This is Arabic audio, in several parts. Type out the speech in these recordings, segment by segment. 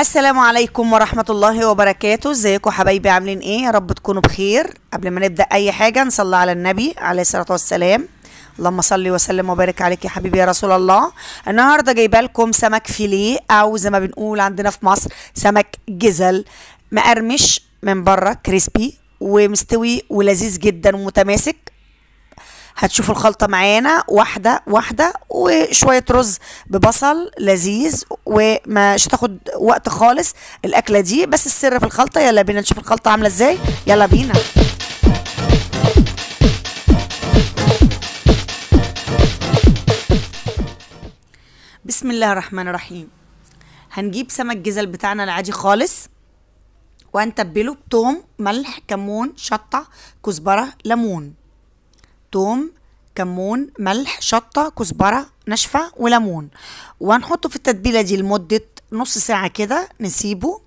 السلام عليكم ورحمة الله وبركاته ازيكم حبايبي عاملين ايه يا رب تكونوا بخير قبل ما نبدأ اي حاجة نصلي على النبي عليه الصلاة والسلام اللهم صل وسلم وبارك عليك يا حبيبي يا رسول الله النهارده جايبه لكم سمك فيليه او زي ما بنقول عندنا في مصر سمك جزل مقرمش من بره كريسبي ومستوي ولذيذ جدا ومتماسك هتشوفوا الخلطة معانا واحدة واحدة وشوية رز ببصل لذيذ ومش هتاخد وقت خالص الأكلة دي بس السر في الخلطة يلا بينا نشوف الخلطة عاملة ازاي يلا بينا بسم الله الرحمن الرحيم هنجيب سمك جزل بتاعنا العادي خالص وهنتبله بتوم ملح كمون شطة كزبرة ليمون توم كمون ملح شطة كزبرة ناشفة وليمون وهنحطه في التتبيلة دي لمدة نص ساعة كده نسيبه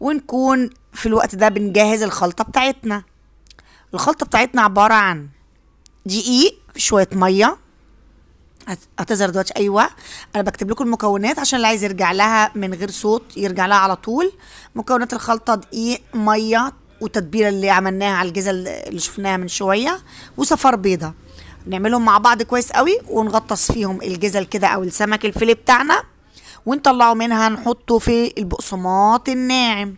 ونكون في الوقت ده بنجهز الخلطة بتاعتنا الخلطة بتاعتنا عبارة عن دقيق شوية مية هتظهر دلوقتي ايوه انا بكتب لكم المكونات عشان اللي عايز يرجع لها من غير صوت يرجع لها على طول مكونات الخلطه دقيق ميه والتتبيله اللي عملناها على الجزل اللي شفناها من شويه وصفار بيضه نعملهم مع بعض كويس قوي ونغطس فيهم الجزل كده او السمك الفيليه بتاعنا ونطلعه منها نحطه في البقسماط الناعم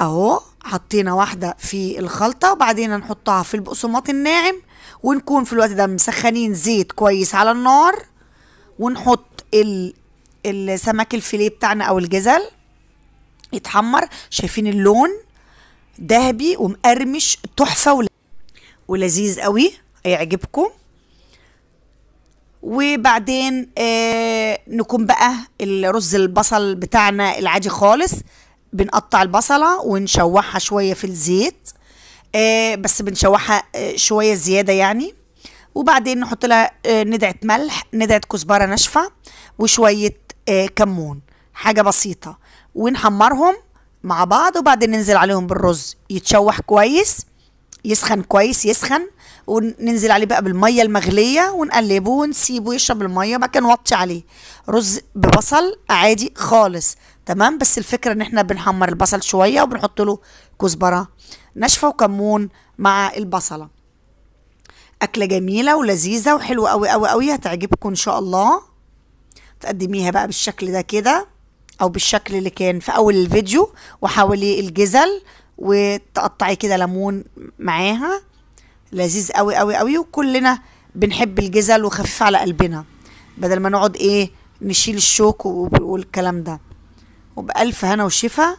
اهو حطينا واحده في الخلطه وبعدين نحطها في البقسماط الناعم ونكون في الوقت ده مسخنين زيت كويس على النار ونحط السمك الفيليه بتاعنا او الجزل يتحمر شايفين اللون دهبي ومقرمش تحفه ولذيذ قوي هيعجبكم وبعدين آه نكون بقى الرز البصل بتاعنا العادي خالص بنقطع البصله ونشوحها شويه في الزيت آه بس بنشوحها آه شويه زياده يعني وبعدين نحط لها آه ندعه ملح ندعه كزبره ناشفه وشويه آه كمون حاجة بسيطة ونحمرهم مع بعض وبعدين ننزل عليهم بالرز يتشوح كويس يسخن كويس يسخن وننزل عليه بقى بالميه المغليه ونقلبه ونسيبه يشرب الميه بعد نوطي عليه رز ببصل عادي خالص تمام بس الفكره ان احنا بنحمر البصل شويه وبنحط له كزبره ناشفه وكمون مع البصله اكله جميله ولذيذه وحلوه قوي قوي قوي هتعجبكم ان شاء الله تقدميها بقى بالشكل ده كده او بالشكل اللي كان في اول الفيديو وحاولي الجزل وتقطعي كده ليمون معاها لذيذ قوي قوي قوي وكلنا بنحب الجزل وخفيف على قلبنا بدل ما نقعد ايه نشيل الشوك والكلام ده وبألف هنا وشفا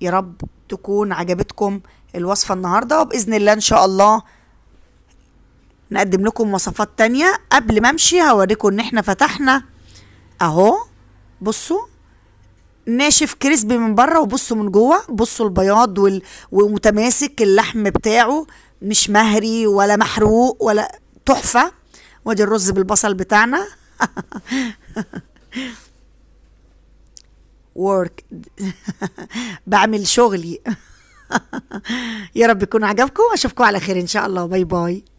يا رب تكون عجبتكم الوصفة النهاردة وبإذن الله إن شاء الله نقدم لكم وصفات تانية قبل ما امشي هوريكم ان احنا فتحنا اهو بصوا ناشف كريسبي من بره وبصوا من جوه بصوا البياض وال... ومتماسك اللحم بتاعه مش مهري ولا محروق ولا تحفه وادي الرز بالبصل بتاعنا ورك بعمل شغلي يا رب يكون عجبكم واشوفكم على خير ان شاء الله باي باي